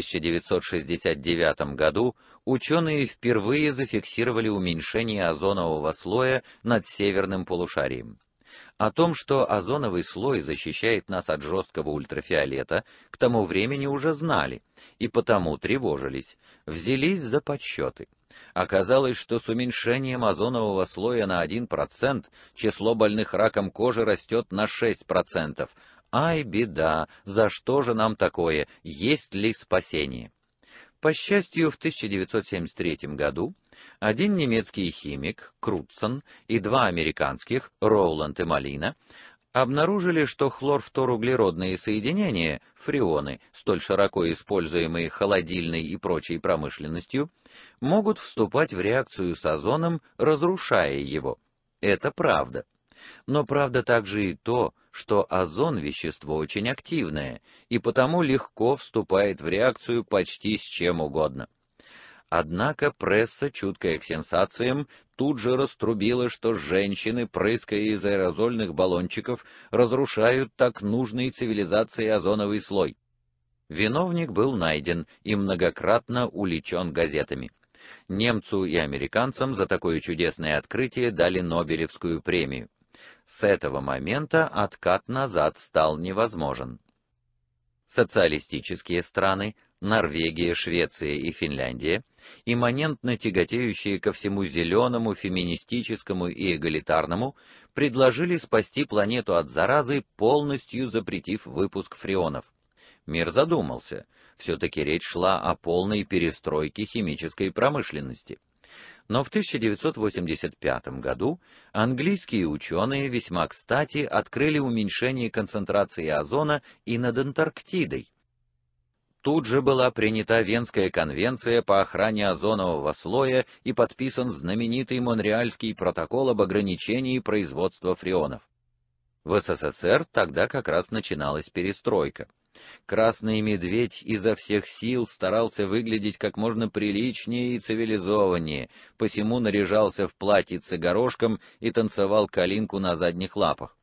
1969 году ученые впервые зафиксировали уменьшение озонового слоя над северным полушарием. О том, что озоновый слой защищает нас от жесткого ультрафиолета, к тому времени уже знали, и потому тревожились, взялись за подсчеты. Оказалось, что с уменьшением озонового слоя на 1% число больных раком кожи растет на 6%, «Ай, беда! За что же нам такое? Есть ли спасение?» По счастью, в 1973 году один немецкий химик, Крутсон, и два американских, Роуланд и Малина, обнаружили, что хлорфторуглеродные соединения, фреоны, столь широко используемые холодильной и прочей промышленностью, могут вступать в реакцию с озоном, разрушая его. Это правда. Но правда также и то, что озон вещество очень активное и потому легко вступает в реакцию почти с чем угодно. Однако пресса, чуткая к сенсациям, тут же раструбила, что женщины, прыская из аэрозольных баллончиков, разрушают так нужный цивилизации озоновый слой. Виновник был найден и многократно уличен газетами. Немцу и американцам за такое чудесное открытие дали Нобелевскую премию. С этого момента откат назад стал невозможен. Социалистические страны Норвегия, Швеция и Финляндия, имманентно тяготеющие ко всему зеленому, феминистическому и эгалитарному, предложили спасти планету от заразы, полностью запретив выпуск фреонов. Мир задумался. все таки речь шла о полной перестройке химической промышленности. Но в 1985 году английские ученые весьма кстати открыли уменьшение концентрации озона и над Антарктидой. Тут же была принята Венская конвенция по охране озонового слоя и подписан знаменитый Монреальский протокол об ограничении производства фреонов. В СССР тогда как раз начиналась перестройка. Красный медведь изо всех сил старался выглядеть как можно приличнее и цивилизованнее, посему наряжался в платьице горошком и танцевал калинку на задних лапах.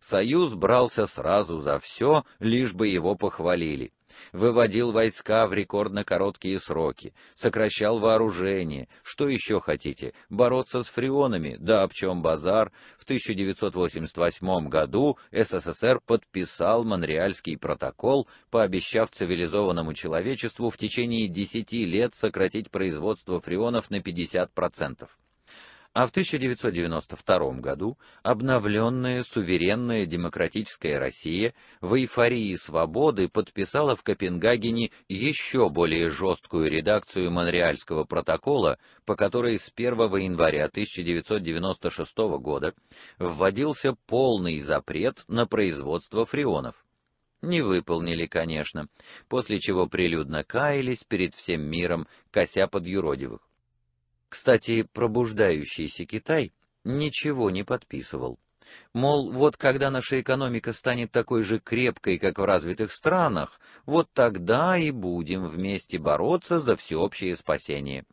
Союз брался сразу за все, лишь бы его похвалили выводил войска в рекордно короткие сроки, сокращал вооружение, что еще хотите, бороться с фрионами, да об чем базар, в 1988 году СССР подписал Монреальский протокол, пообещав цивилизованному человечеству в течение 10 лет сократить производство фреонов на 50% а в 1992 году обновленная суверенная демократическая Россия в эйфории свободы подписала в Копенгагене еще более жесткую редакцию Монреальского протокола, по которой с 1 января 1996 года вводился полный запрет на производство фреонов. Не выполнили, конечно, после чего прилюдно каялись перед всем миром, кося под юродивых. Кстати, пробуждающийся Китай ничего не подписывал. Мол, вот когда наша экономика станет такой же крепкой, как в развитых странах, вот тогда и будем вместе бороться за всеобщее спасение.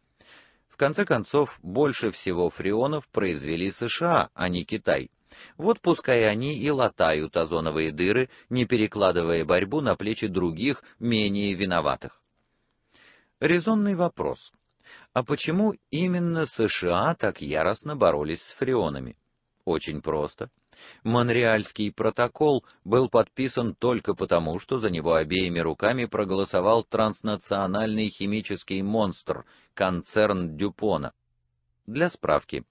В конце концов, больше всего фреонов произвели США, а не Китай. Вот пускай они и латают озоновые дыры, не перекладывая борьбу на плечи других, менее виноватых. Резонный вопрос. А почему именно США так яростно боролись с фреонами? Очень просто. Монреальский протокол был подписан только потому, что за него обеими руками проголосовал транснациональный химический монстр, концерн Дюпона. Для справки.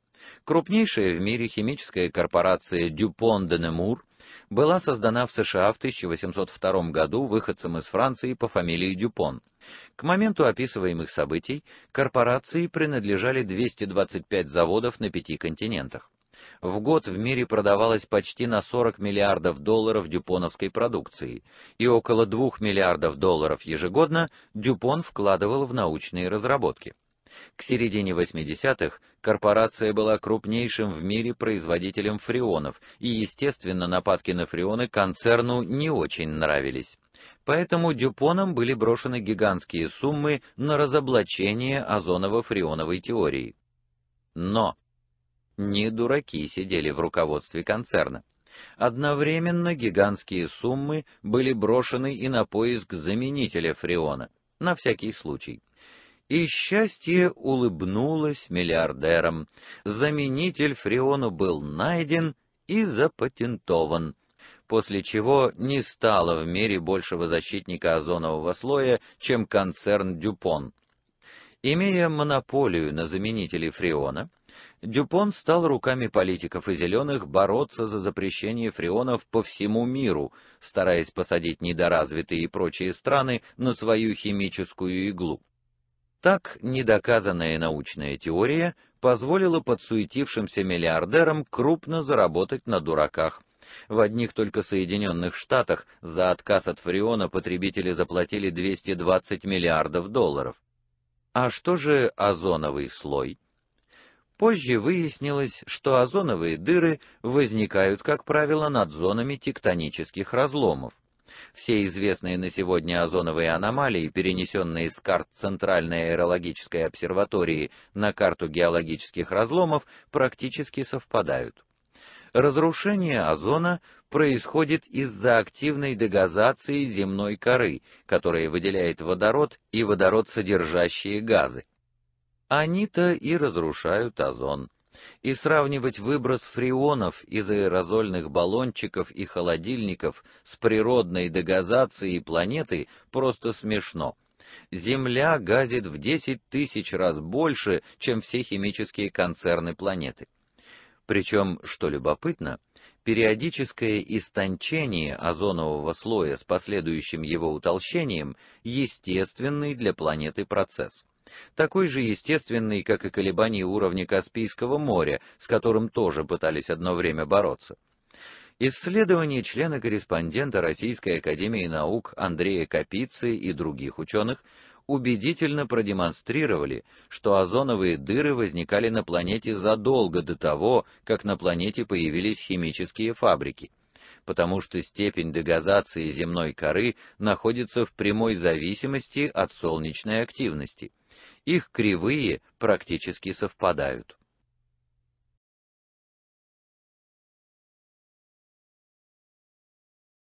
Крупнейшая в мире химическая корпорация Дюпон де Немур была создана в США в 1802 году выходцем из Франции по фамилии Дюпон. К моменту описываемых событий корпорации принадлежали 225 заводов на пяти континентах. В год в мире продавалось почти на 40 миллиардов долларов дюпоновской продукции, и около 2 миллиардов долларов ежегодно Дюпон вкладывал в научные разработки. К середине 80-х корпорация была крупнейшим в мире производителем фреонов, и, естественно, нападки на фреоны концерну не очень нравились. Поэтому Дюпонам были брошены гигантские суммы на разоблачение озоново-фреоновой теории. Но не дураки сидели в руководстве концерна. Одновременно гигантские суммы были брошены и на поиск заменителя фреона, на всякий случай и счастье улыбнулось миллиардерам. Заменитель фреону был найден и запатентован, после чего не стало в мире большего защитника озонового слоя, чем концерн «Дюпон». Имея монополию на заменители фреона, Дюпон стал руками политиков и зеленых бороться за запрещение фреонов по всему миру, стараясь посадить недоразвитые и прочие страны на свою химическую иглу. Так недоказанная научная теория позволила подсуетившимся миллиардерам крупно заработать на дураках. В одних только Соединенных Штатах за отказ от фреона потребители заплатили 220 миллиардов долларов. А что же озоновый слой? Позже выяснилось, что озоновые дыры возникают, как правило, над зонами тектонических разломов. Все известные на сегодня озоновые аномалии, перенесенные с карт Центральной аэрологической обсерватории на карту геологических разломов, практически совпадают. Разрушение озона происходит из-за активной дегазации земной коры, которая выделяет водород и водород содержащие газы. Они-то и разрушают озон и сравнивать выброс фреонов из аэрозольных баллончиков и холодильников с природной дегазацией планеты просто смешно. Земля газит в 10 тысяч раз больше, чем все химические концерны планеты. Причем, что любопытно, периодическое истончение озонового слоя с последующим его утолщением – естественный для планеты процесс такой же естественный, как и колебания уровня Каспийского моря, с которым тоже пытались одно время бороться. Исследования члена-корреспондента Российской Академии Наук Андрея Капицы и других ученых убедительно продемонстрировали, что озоновые дыры возникали на планете задолго до того, как на планете появились химические фабрики, потому что степень дегазации земной коры находится в прямой зависимости от солнечной активности. Их кривые практически совпадают.